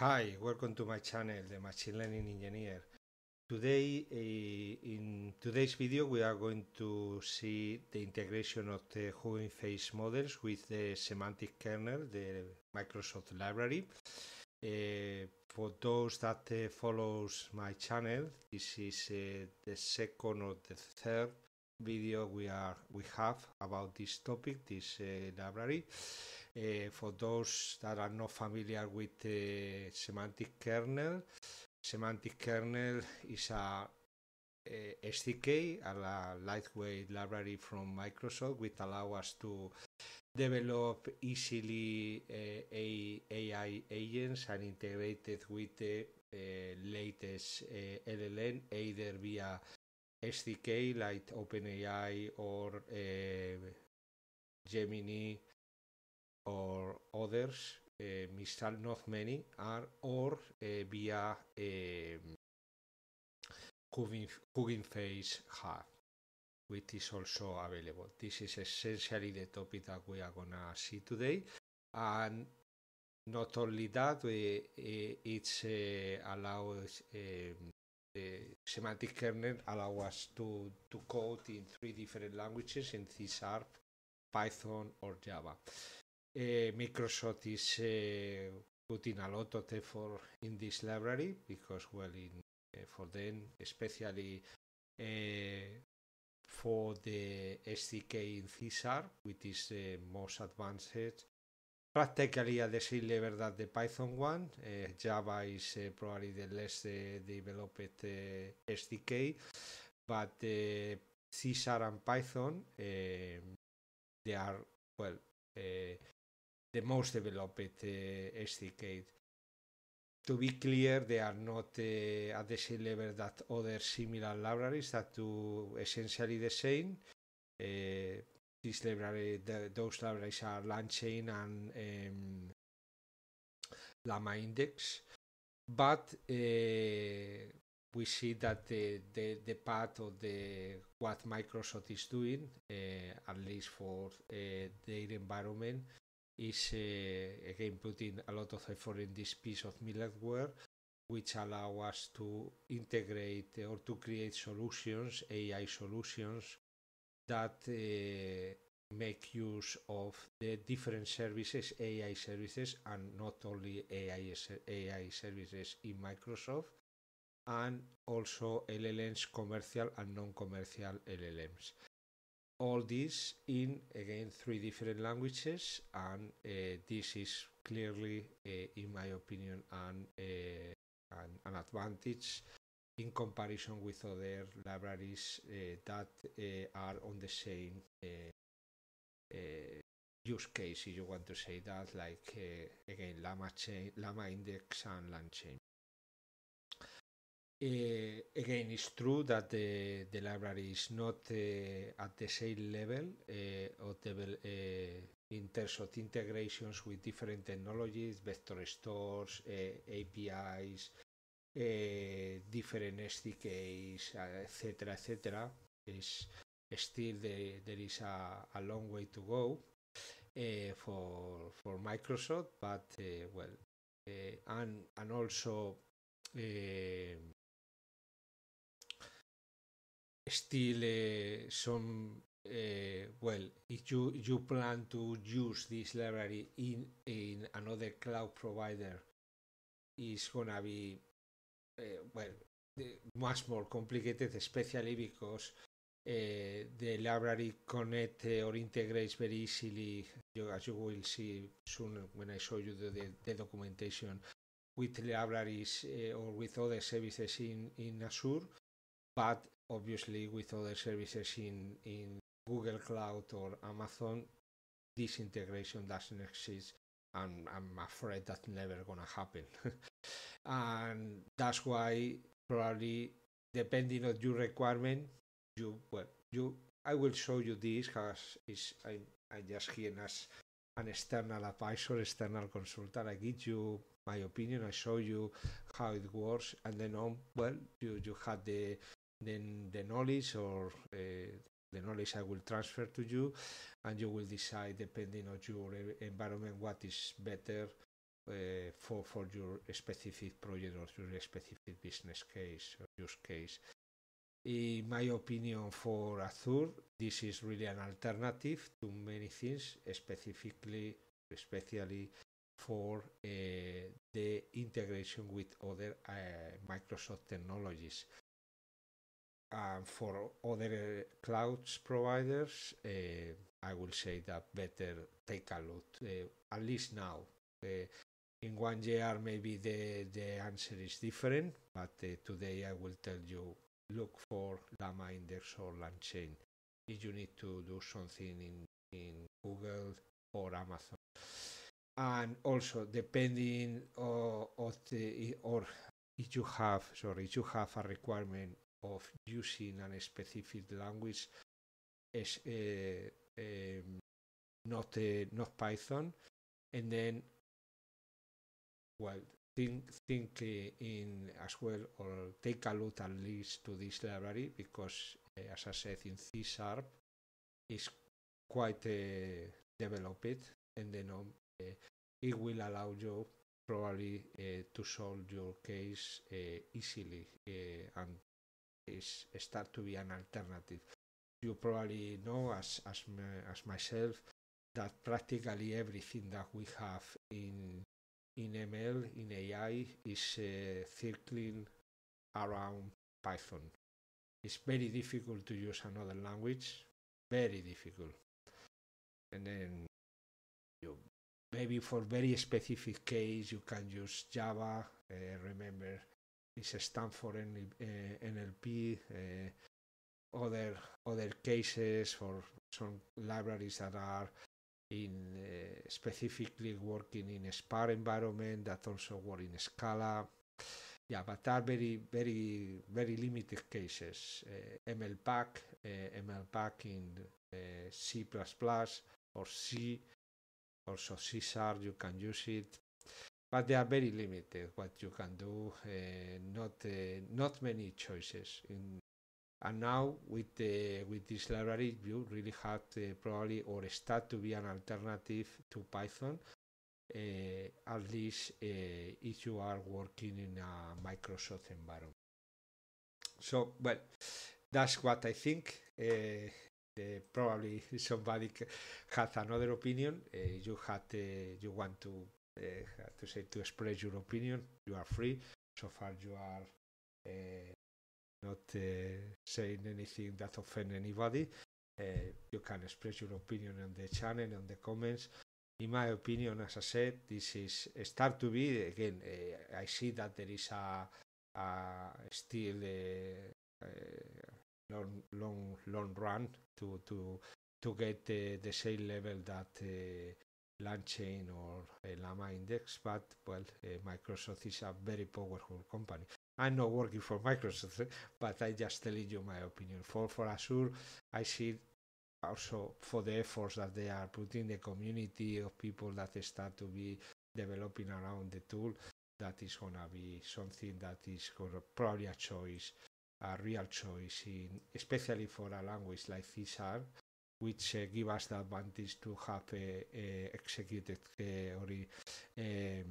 Hi, welcome to my channel, the Machine Learning Engineer. Today, uh, in today's video, we are going to see the integration of the Hugging Face models with the semantic kernel, the Microsoft library. Uh, for those that uh, follows my channel, this is uh, the second or the third video we are we have about this topic, this library. uh, for those that are not familiar with the uh, semantic kernel, semantic kernel is a uh, eh, SDK, a, lightweight library from Microsoft, which allow us to develop easily uh, a, AI agents and integrated with the uh, latest uh, LLM, either via SDK like OpenAI or uh, Gemini, or others, uh, missile not many, are or uh, via cooking, cooking phase hub, which is also available. This is essentially the topic that we are gonna see today, and not only that, we, eh, it's eh, allows um, the semantic kernel allow us to, to code in three different languages in C Sharp, Python, or Java uh, Microsoft is uh, putting a lot of effort in this library because, well, in, uh, for them, especially for the SDK in Sharp, which is the most advanced, practically at the same level that the Python one. Eh, Java is eh, probably the less eh, developed SDK, but uh, Sharp and Python, they are, well, uh, the most developed eh, SDK. To be clear, they are not eh, at the same level that other similar libraries that do essentially the same. Eh, this library, the, those libraries are LangChain and um, Llama Index, but we see that the, the, the path of the what Microsoft is doing, uh, at least for uh, their environment, is again putting a lot of effort in this piece of middleware, which allow us to integrate or to create solutions, AI solutions that uh, make use of the different services, AI services, and not only AI, AI services in Microsoft, and also LLMs, commercial and non-commercial LLMs. all this in again three different languages and uh, this is clearly uh, in my opinion an, uh, an, an, advantage in comparison with other libraries uh, that uh, are on the same uh, use case if you want to say that like again llama chain llama index and chain Eh, again, it's true that the, the library is not eh, at the same level eh, of the, in terms of integrations with different technologies, vector stores, APIs, different SDKs, etc., etc. Is still the, there is a, a long way to go uh, for for Microsoft, but uh, well, uh, and and also still uh, some eh, well if you you plan to use this library in in another cloud provider is gonna be uh, well much more complicated especially because eh, the library connect or integrates very easily as you will see soon when I show you the, the, the documentation with libraries or with other services in, in Azure but obviously with other services in, in Google Cloud or Amazon, this integration doesn't exist and I'm afraid that's never gonna happen. and that's why probably depending on your requirement, you well you I will show you this as is I I just here as an external advisor, external consultant. I give you my opinion, I show you how it works and then on um, well you, you had the then the knowledge or uh, the knowledge I will transfer to you, and you will decide depending on your environment what is better uh, for for your specific project or your specific business case or use case. In my opinion, for Azure, this is really an alternative to many things, specifically, especially for uh, the integration with other Microsoft technologies and for other eh, clouds providers, eh, I will say that better take a look, eh, at least now. in one year, maybe the, the answer is different, but today I will tell you look for Llama Index or LangChain if you need to do something in, in Google or Amazon. And also, depending on, uh, on the, or if you have sorry, if you have a requirement of using a specific language is eh, not eh, not Python, and then well think think eh, in as well or take a look at least to this library because as I said in C sharp is quite uh, developed and then um, uh, it will allow you probably uh, to solve your case easily and is start to be an alternative. You probably know, as as as myself, that practically everything that we have in in ML in AI is uh, circling around Python. It's very difficult to use another language, very difficult. And then you maybe for very specific case you can use Java. Uh, remember is Stanford NLP, eh, uh, eh, other other cases for some libraries that are in uh, specifically working in a SPAR environment that also work in Scala. Yeah, but are very very very limited cases. Uh, MLPack, MLPack in C++ or C, also C sharp you can use it but they are very limited what you can do. Uh, not uh, not many choices in and now with the with this library, you really have probably or start to be an alternative to Python, uh, at least uh, if you are working in a Microsoft environment. So, well, that's what I think. Uh, probably somebody has another opinion. you had you want to uh, to say to express your opinion. You are free. So far, you are uh, not uh, saying anything that offend anybody. Uh, you can express your opinion on the channel on the comments. In my opinion, as I said, this is start to be again. Uh, I see that there is a, a still long long long run to to to get uh, the same level that uh, LangChain or eh, Llama Index, but well, eh, Microsoft is a very powerful company. I'm not working for Microsoft, but I just telling you my opinion. For for Azure, I see also for the efforts that they are putting the community of people that start to be developing around the tool. That is gonna be something that is gonna probably a choice, a real choice in especially for a language like C which uh, give us the advantage to have executed uh, or um,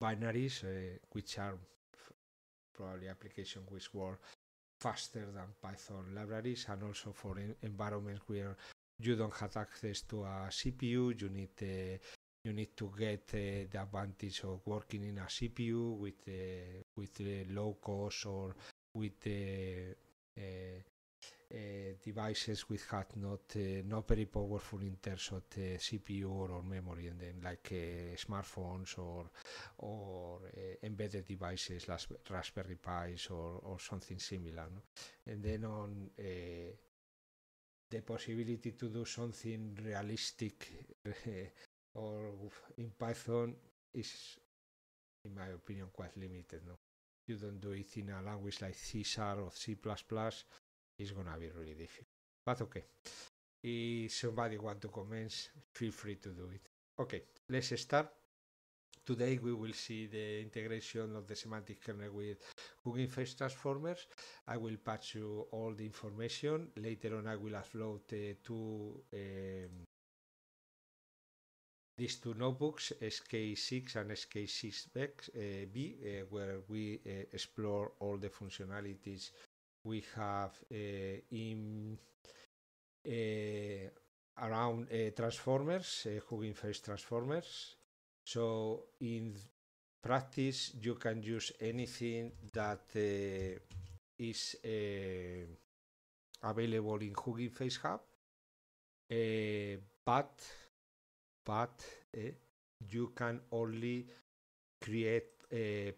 binaries, uh, which are probably applications which work faster than Python libraries, and also for environments where you don't have access to a CPU, you need you need to get uh, the advantage of working in a CPU with uh, with uh, low cost or with Eh, devices which had not eh, not very powerful in terms of the eh, CPU or, or memory, and then like smartphones or or embedded devices like Raspberry Pis or, or something similar. No? And then on the possibility to do something realistic or in Python is, in my opinion, quite limited. No, you don't do it in a language like C# or C++. plus plus it's gonna be really difficult. But okay, if somebody want to comment, feel free to do it. Okay, let's start. Today we will see the integration of the semantic kernel with Google Face transformers. I will patch you all the information. Later on I will upload uh, two um, these two notebooks, SK6 and SK6B, uh, uh, where we uh, explore all the functionalities we have uh, in uh, around uh, transformers, Hugging Face transformers. So in practice, you can use anything that is available in Hugging Face Hub, but but you can only create uh,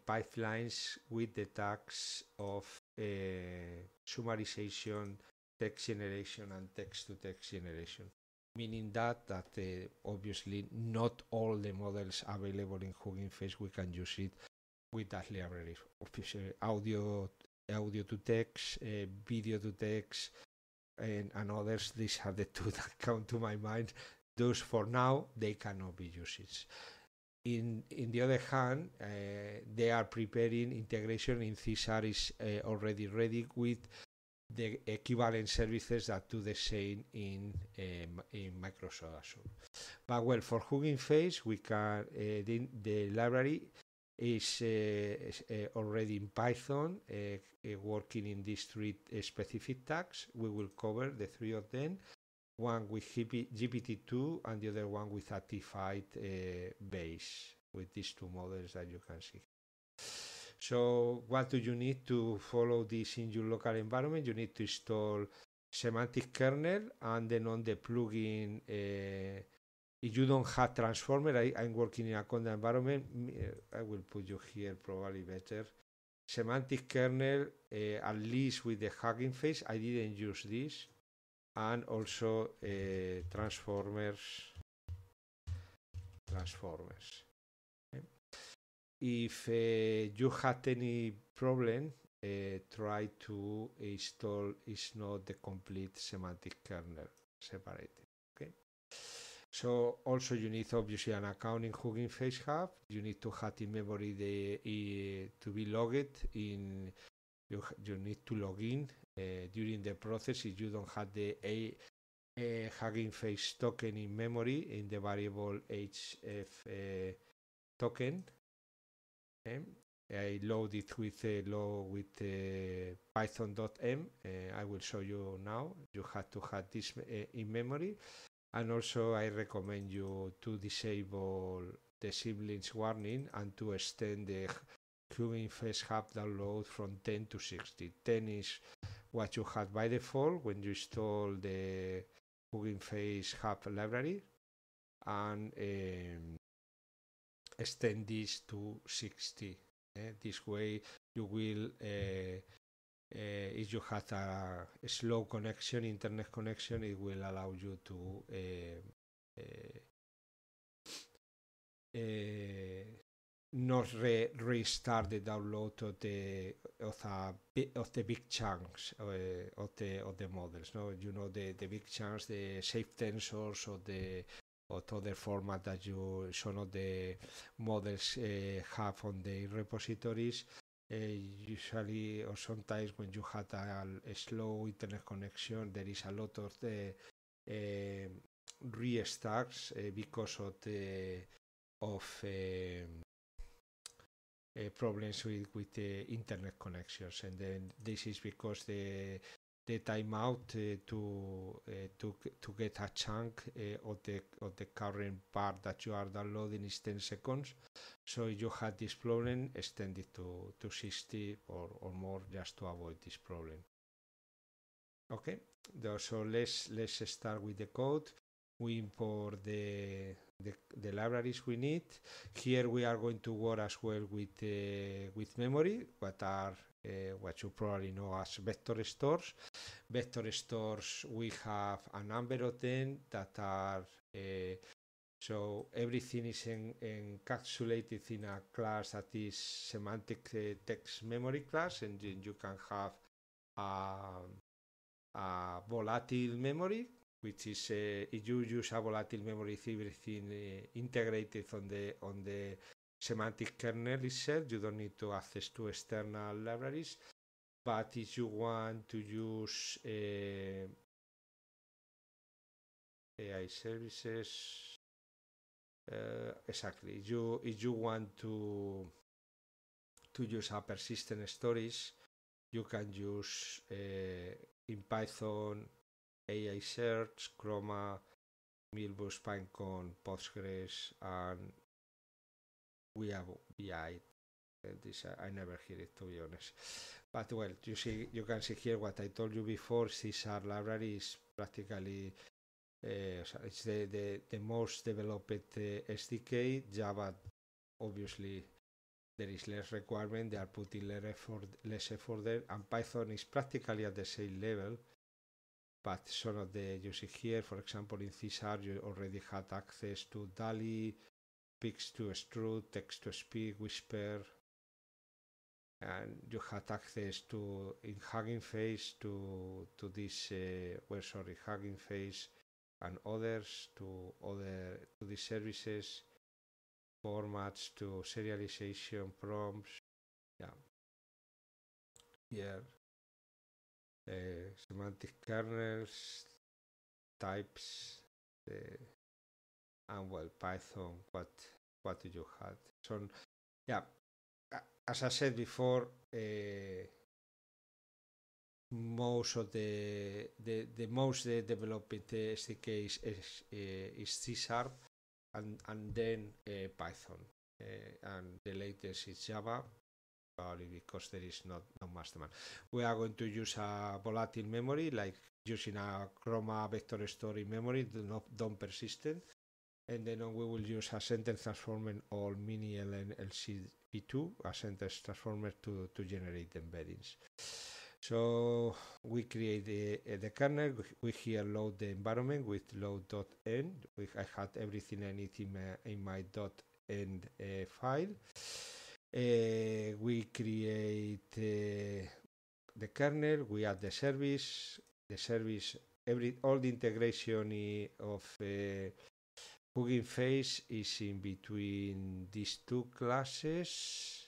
pipelines with the tags of uh, summarization, text generation, and text-to-text generation. Meaning that that uh, obviously not all the models available in Hugging Face we can use it with that library. Obviously, audio audio to text, uh, video to text, and, and others. These are the two that come to my mind. Those for now they cannot be used. In, in the other hand, uh, they are preparing integration in CSAR is uh, already ready with the equivalent services that do the same in um, in Microsoft Azure. But well, for Hugging Face, we can uh, the, the library is, uh, is uh, already in Python, uh, uh working in these three uh, specific tags. We will cover the three of them one with GPT-2 and the other one with Actified uh, Base, with these two models that you can see. So what do you need to follow this in your local environment? You need to install semantic kernel and then on the plugin, uh, if you don't have transformer, I, am working in a Conda environment, uh, I will put you here probably better. Semantic kernel, uh, at least with the Hugging Face, I didn't use this and also uh, transformers transformers okay. if uh, you had any problem uh, try to install is not the complete semantic kernel separated okay so also you need obviously an account in Hugging Face Hub. You need to have in memory the uh, to be logged in you, you need to log in uh, during the process if you don't have the a, a Hugging Face token in memory in the variable HF uh, token. I load it with a uh, low with uh, python.m. Uh, I will show you now. You have to have this uh, in memory, and also I recommend you to disable the siblings warning and to extend the Qubing Face Hub download from 10 to 60. 10 is what you had by default when you install the Hugging Face Hub library and um, extend this to 60. Eh? This way you will, uh, uh, if you had a, slow connection, internet connection, it will allow you to um, uh, uh not re restart the download of the of uh, the big chunks uh, of the of the models. No, you know the the big chunks, the safe tensors, or the other format that you some of the models uh, have on the repositories. usually or sometimes when you had a, slow internet connection, there is a lot of the um, restarts because of the of um, uh, problems with with the internet connections, and then this is because the the timeout uh, to uh, to to get a chunk uh, of the of the current part that you are downloading is 10 seconds. So you had this problem, extend it to to 60 or or more just to avoid this problem. Okay, so let's let's start with the code. We import the the, the libraries we need. Here we are going to work as well with uh, with memory, what are uh, what you probably know as vector stores. Vector stores we have a number of them that are uh, so everything is en encapsulated in a class that is semantic uh, text memory class, and then you can have a, um, a volatile memory which is if eh, you use a volatile memory everything integrated on the on the semantic kernel itself. You don't need to access to external libraries. But if you want to use eh, AI services, uh, exactly. If you if you want to to use a persistent storage, you can use uh, in Python AI Search, Chroma, Milbus, PineCone, Postgres, and we have BI. This I, uh, I never hear it to be honest. But well, you see, you can see here what I told you before. CSR library is practically uh, it's the, the, the most developed uh, eh, SDK. Java, obviously, there is less requirement. They are putting less effort, less effort there, and Python is practically at the same level. But some of the see here, for example, in CSR, you already had access to DALI, Pix to Extrude, Text to Speak, Whisper, and you had access to in Hugging Face to to this uh, well sorry Hugging Face and others to other to these services formats to serialization prompts yeah yeah eh, semantic kernels, types, eh, and well, Python, what, what do you have? So, yeah, as I said before, eh, most of the, the, the most they developed SDKs is, is eh, C Sharp and, and then eh, Python. Eh, and the latest is Java, because there is not no mastermind. We are going to use a volatile memory like using a chroma vector storing memory, do not don't persistent. And then we will use a sentence transformer or mini LN LCP2, a sentence transformer to, to generate embeddings. So we create the, the kernel, we here load the environment with load.n. I had everything I need in my, in my .end uh, file. Uh, we create uh, the kernel, we add the service, the service, every all the integration of uh, eh, Hugging Face is in between these two classes.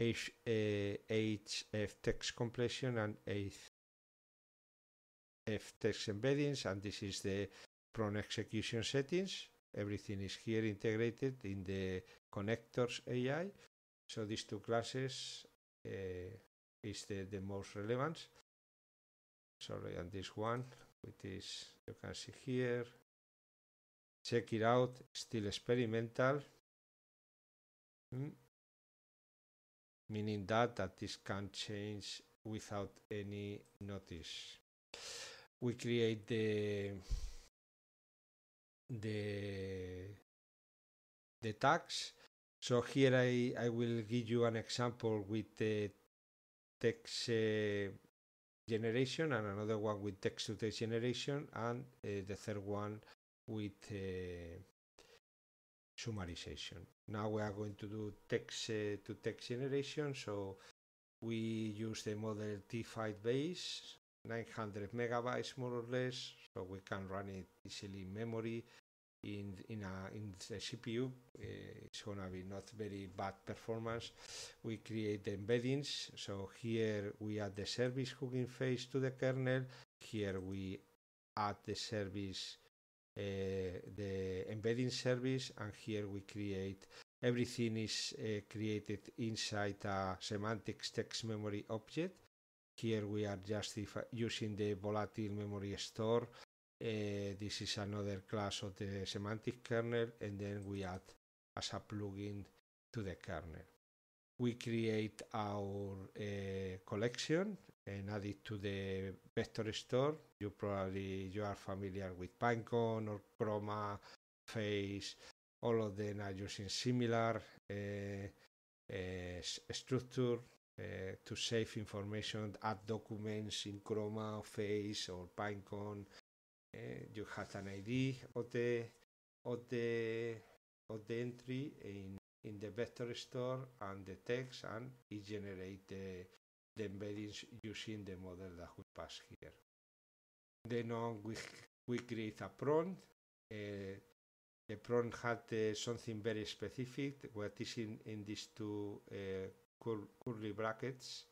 H, uh, HF text completion and HF text embeddings, and this is the prone execution settings. Everything is here integrated in the connectors AI. So these two classes uh, is the, the most relevant. Sorry, and this one, which is, you can see here. Check it out, still experimental. Mm. Meaning that, that this can change without any notice. We create the the the tags so here I, I will give you an example with the text uh, generation and another one with text to text generation and uh, the third one with uh, summarization. Now we are going to do text uh, to text generation. So we use the model T5 base, 900 megabytes more or less. So we can run it easily in memory in in a in the CPU. Eh, it's gonna be not very bad performance. We create the embeddings. So here we add the service hooking phase to the kernel. Here we add the service, uh, the embedding service, and here we create everything is uh, created inside a semantics text memory object. Here we are just using the volatile memory store uh, this is another class of the semantic kernel and then we add as a plugin to the kernel. We create our uh, collection and add it to the vector store. You probably you are familiar with PineCone or Chroma, Face. All of them are using similar uh, structure to save information, add documents in Chroma, Face, or PineCone you have an ID of the of the of the entry in in the vector store and the text and it generates the, the embeddings using the model that we pass here. Then on we, we create a prompt. Uh, the prompt had uh, eh, something very specific. What is in, in these two uh, cur curly brackets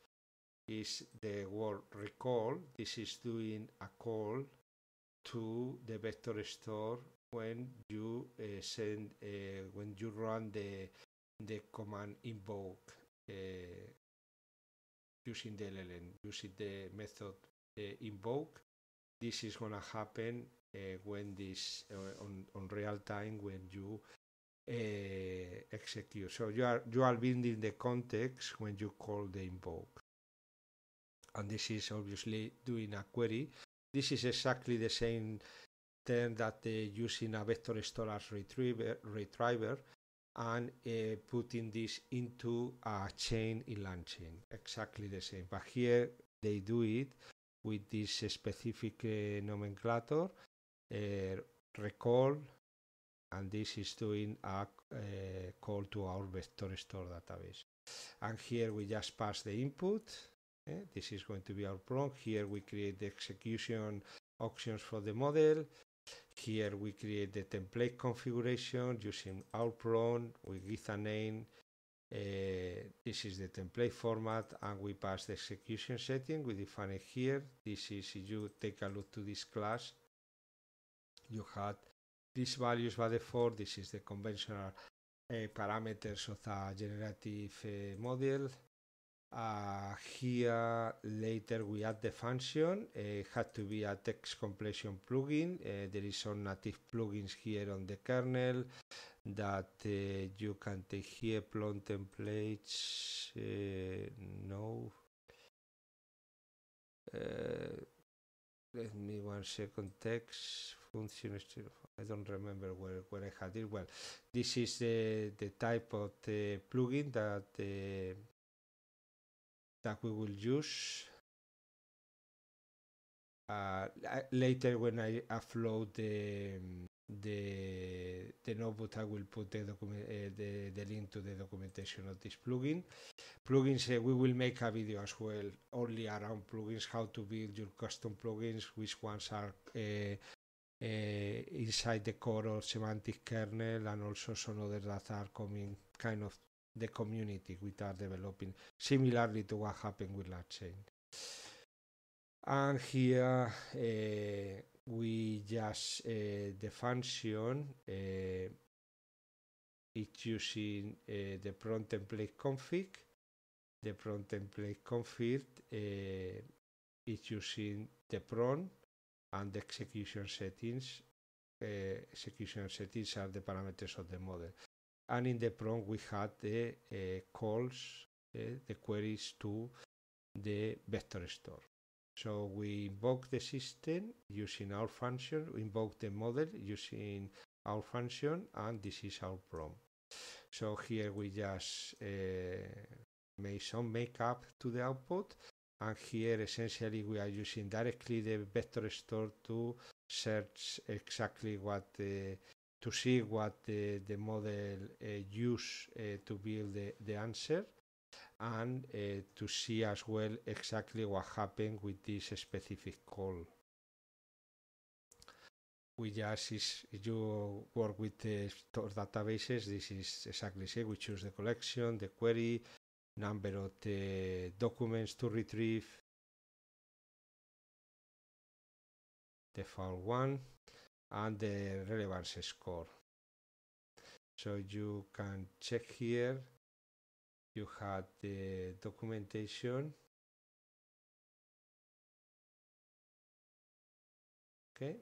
is the word recall. This is doing a call to the vector store when you uh, send uh, when you run the the command invoke uh, using the LLM using the method uh, invoke. This is gonna happen uh, when this uh, on on real time when you execute. So you are you are building the context when you call the invoke, and this is obviously doing a query this is exactly the same term that they uh, use in a vector store as retriever, retriever and uh, putting this into a chain inline chain. Exactly the same. But here they do it with this specific uh, nomenclator, uh, recall, and this is doing a uh, call to our vector store database. And here we just pass the input Eh? this is going to be our prompt. Here we create the execution options for the model. Here we create the template configuration using our prompt. We give a name. Uh, this is the template format and we pass the execution setting. We define it here. This is if you take a look to this class. You had these values by default. This is the conventional uh, parameters of the generative uh, model. Uh, here later we add the function. it had to be a text completion plugin. Uh, there is some native plugins here on the kernel that uh, you can take here plon templates. Uh, no. Uh, let me one second text function I don't remember where, where I had it well this is the, the type of the plugin that that we will use uh, later when I upload the the the notebook I will put the document uh, the, the link to the documentation of this plugin plugins uh, we will make a video as well only around plugins how to build your custom plugins which ones are uh, uh, inside the core or semantic kernel and also some others that are coming kind of the community we are developing, similarly to what happened with blockchain. And here uh, we just uh, the function uh, it's using uh, the prompt template config. The prompt template config uh, is using the prompt and the execution settings. Uh, execution settings are the parameters of the model. And in the prompt, we had the uh, calls, uh, the queries to the vector store. So we invoke the system using our function, we invoke the model using our function, and this is our prompt. So here we just eh, make some makeup to the output, and here essentially we are using directly the vector store to search exactly what uh, to see what the, the model uh, use uh, to build the, the answer and uh, to see as well exactly what happened with this specific call. We just, if you work with the store databases, this is exactly same. we choose the collection, the query, number of the documents to retrieve, the file one, and the relevance score. So you can check here, you have the documentation. Okay.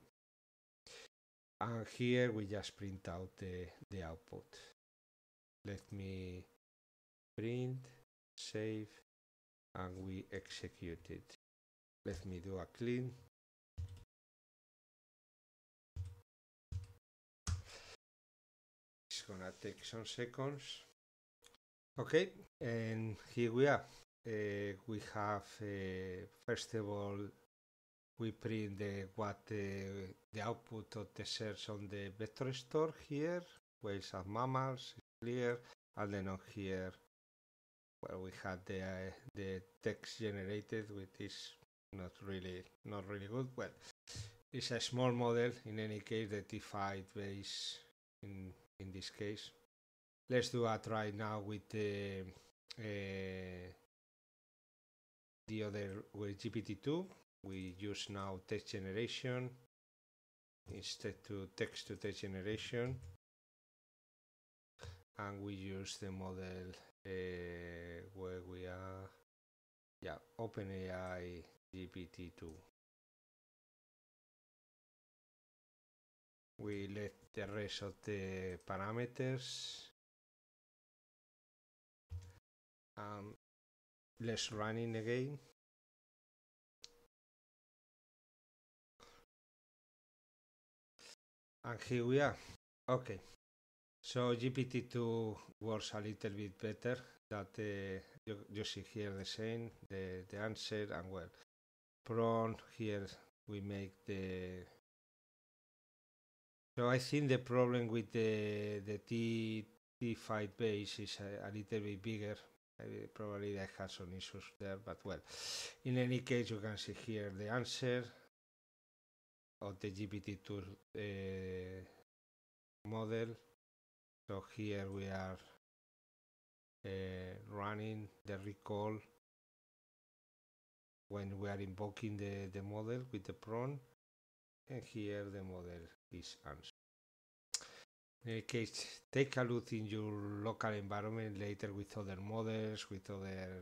And here we just print out the, the output. Let me print, save, and we execute it. Let me do a clean gonna take some seconds. Okay, and here we are. Uh, we have, uh, first of all, we print the, what the, the output of the search on the vector store here, whales and mammals, clear, and then on here, well, we have the, uh, the text generated, which is not really, not really good. Well, it's a small model, in any case, the T5 base in in this case. Let's do a try now with the uh, the other with GPT-2. We use now text generation instead to text to text generation, and we use the model uh, where we are. Yeah, OpenAI GPT-2. we left the rest of the parameters um, let's run it again and here we are okay so GPT-2 works a little bit better that uh, you, you, see here the same the, the answer and well prompt here we make the so I think the problem with the the T T5 base is a, a little bit bigger. probably they had some issues there, but well. In any case, you can see here the answer of the GPT-2 uh, eh, model. So here we are uh, running the recall when we are invoking the, the model with the prompt and here the model is answered. In any case, take a look in your local environment later with other models, with other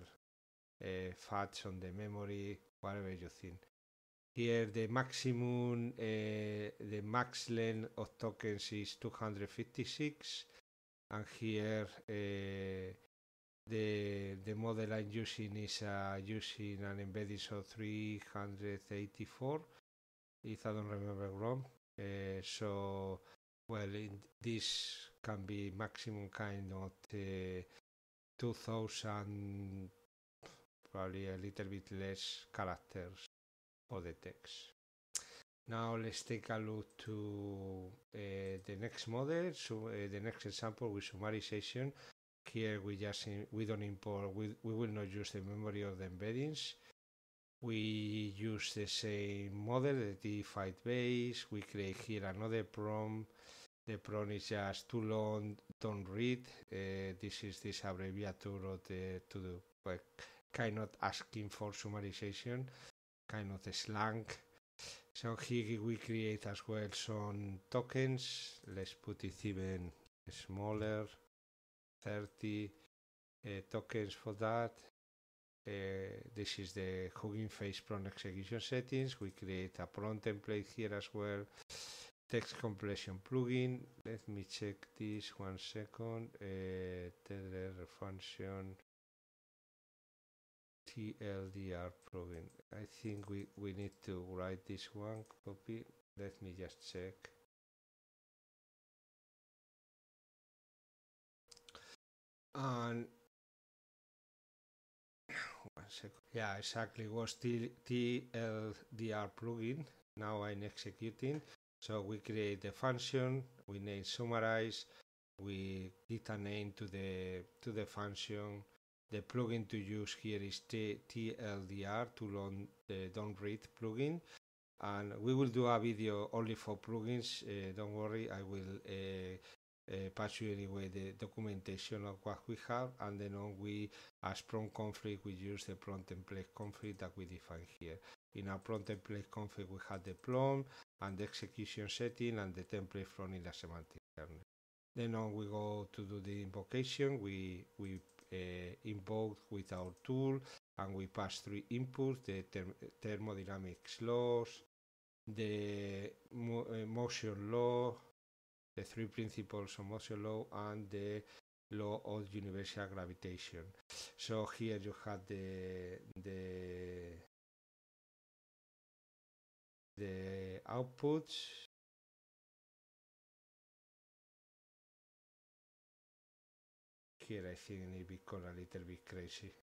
uh, facts on the memory, whatever you think. Here the maximum, uh, the max length of tokens is 256 and here uh, the, the model I'm using is uh, using an embedding of 384 if I don't remember wrong. Uh, so, well, this can be maximum kind of uh, eh, 2000, probably a little bit less characters for the text. Now let's take a look to uh, the next model, so eh, the next example with summarization. Here we just in, we don't import, we, we will not use the memory of the embeddings we use the same model, the defied base, we create here another prompt, the prompt is just too long, don't read, uh, this is this abbreviature of the to do, but kind of asking for summarization, kind of slang. So here we create as well some tokens, let's put it even smaller, 30 uh, tokens for that, uh, this is the Hugging Face prompt execution settings. We create a prompt template here as well. Text completion plugin. Let me check this one second. Uh, function. TLDR plugin. I think we, we need to write this one. Copy. Let me just check. And yeah, exactly. Was TLDR plugin. Now I'm executing. So we create the function. We name summarize. We give a name to the to the function. The plugin to use here is TLDR, to long the don't read plugin. And we will do a video only for plugins. Uh, don't worry, I will uh, uh, partially with the documentation of what we have, and then on we, as prompt config, we use the prompt template config that we define here. In our prompt template config, we have the prompt and the execution setting and the template from in the semantic kernel. Then on we go to do the invocation. We we uh, invoke with our tool and we pass three inputs: the thermodynamics laws, the mo uh, motion law, the three principles of motion law and the law of universal gravitation. So here you have the the the outputs here I think it become a little bit crazy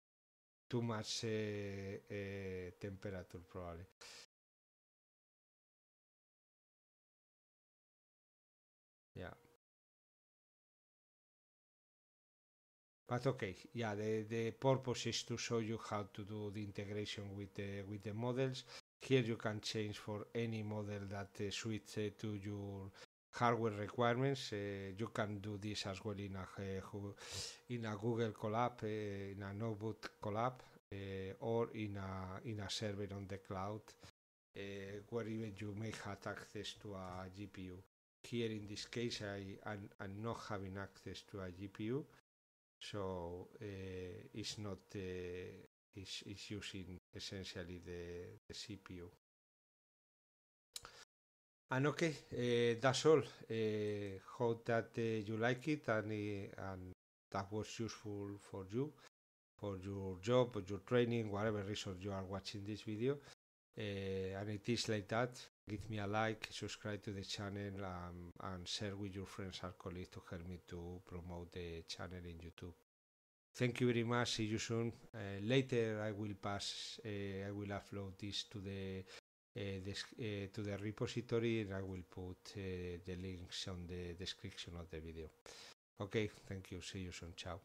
too much uh, uh, temperature probably But okay, yeah, the, the purpose is to show you how to do the integration with the, with the models. Here you can change for any model that uh, suits uh, to your hardware requirements. Uh, you can do this as well in a, uh, in a Google Colab, uh, in a notebook Colab, uh, or in a, in a server on the cloud, where even you may have access to a GPU. Here in this case, I am not having access to a GPU so eh, it's not eh, it's, it's using essentially the, the CPU. And okay, eh, that's all. hope that you like it and, and that was useful for you for your job for your training whatever reason you are watching this video uh, and it is like that give me a like, subscribe to the channel, um, and share with your friends and colleagues to help me to promote the channel in YouTube. Thank you very much. See you soon. Uh, later, I will pass. Uh, I will upload this to the uh, this, uh, to the repository, and I will put uh, the links on the description of the video. Okay. Thank you. See you soon. Ciao.